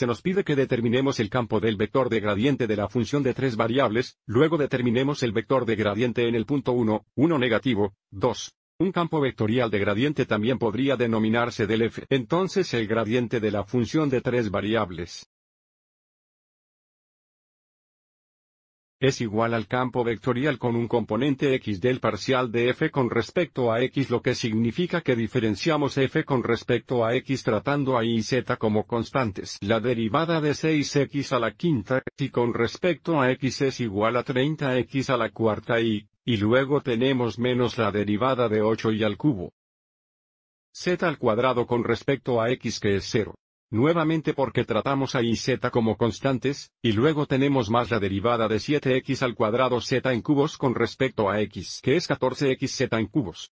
se nos pide que determinemos el campo del vector de gradiente de la función de tres variables, luego determinemos el vector de gradiente en el punto 1, 1 negativo, 2. Un campo vectorial de gradiente también podría denominarse del f. Entonces el gradiente de la función de tres variables es igual al campo vectorial con un componente x del parcial de f con respecto a x lo que significa que diferenciamos f con respecto a x tratando a y y z como constantes. La derivada de 6x a la quinta y con respecto a x es igual a 30x a la cuarta y, y luego tenemos menos la derivada de 8 y al cubo z al cuadrado con respecto a x que es 0 nuevamente porque tratamos a y z como constantes, y luego tenemos más la derivada de 7x al cuadrado z en cubos con respecto a x que es 14xz en cubos.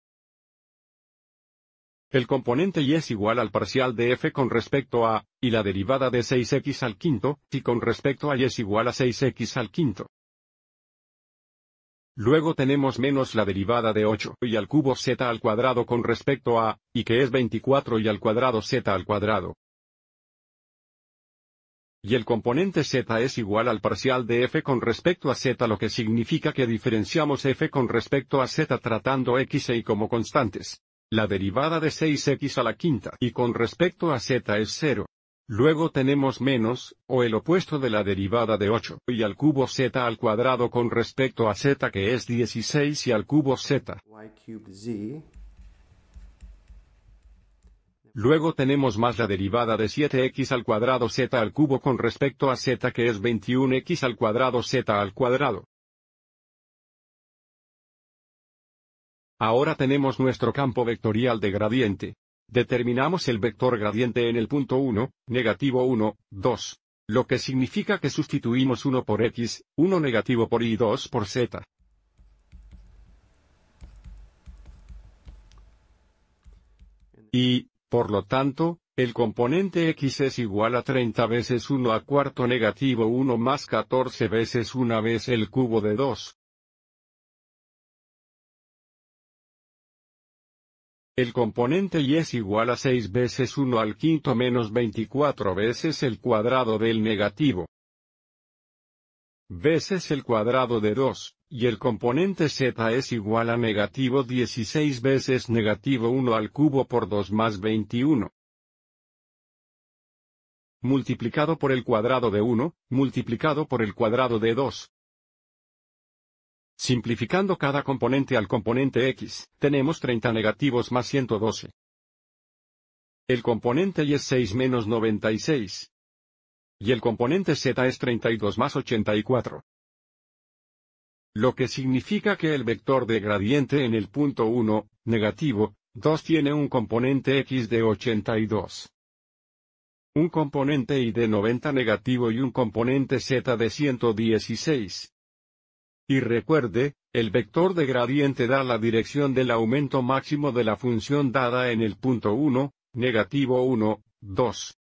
El componente y es igual al parcial de f con respecto a, y la derivada de 6x al quinto, y con respecto a y es igual a 6x al quinto. Luego tenemos menos la derivada de 8 y al cubo z al cuadrado con respecto a, y que es 24 y al cuadrado z al cuadrado, y el componente z es igual al parcial de f con respecto a z lo que significa que diferenciamos f con respecto a z tratando x y como constantes. La derivada de 6x a la quinta y con respecto a z es 0. Luego tenemos menos, o el opuesto de la derivada de 8 y al cubo z al cuadrado con respecto a z que es 16 y al cubo z. Luego tenemos más la derivada de 7x al cuadrado z al cubo con respecto a z que es 21x al cuadrado z al cuadrado. Ahora tenemos nuestro campo vectorial de gradiente. Determinamos el vector gradiente en el punto 1, negativo 1, 2. Lo que significa que sustituimos 1 por x, 1 negativo por y 2 por z. Y, por lo tanto, el componente x es igual a 30 veces 1 a cuarto negativo 1 más 14 veces 1 vez el cubo de 2. El componente y es igual a 6 veces 1 al quinto menos 24 veces el cuadrado del negativo. Veces el cuadrado de 2 y el componente z es igual a negativo 16 veces negativo 1 al cubo por 2 más 21. Multiplicado por el cuadrado de 1, multiplicado por el cuadrado de 2. Simplificando cada componente al componente x, tenemos 30 negativos más 112. El componente y es 6 menos 96. Y el componente z es 32 más 84 lo que significa que el vector de gradiente en el punto 1, negativo, 2 tiene un componente x de 82. Un componente y de 90 negativo y un componente z de 116. Y recuerde, el vector de gradiente da la dirección del aumento máximo de la función dada en el punto 1, negativo 1, 2.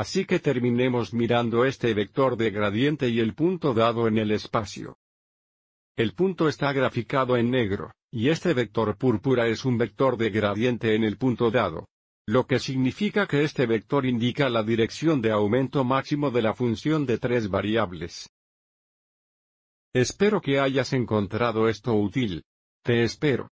Así que terminemos mirando este vector de gradiente y el punto dado en el espacio. El punto está graficado en negro, y este vector púrpura es un vector de gradiente en el punto dado. Lo que significa que este vector indica la dirección de aumento máximo de la función de tres variables. Espero que hayas encontrado esto útil. Te espero.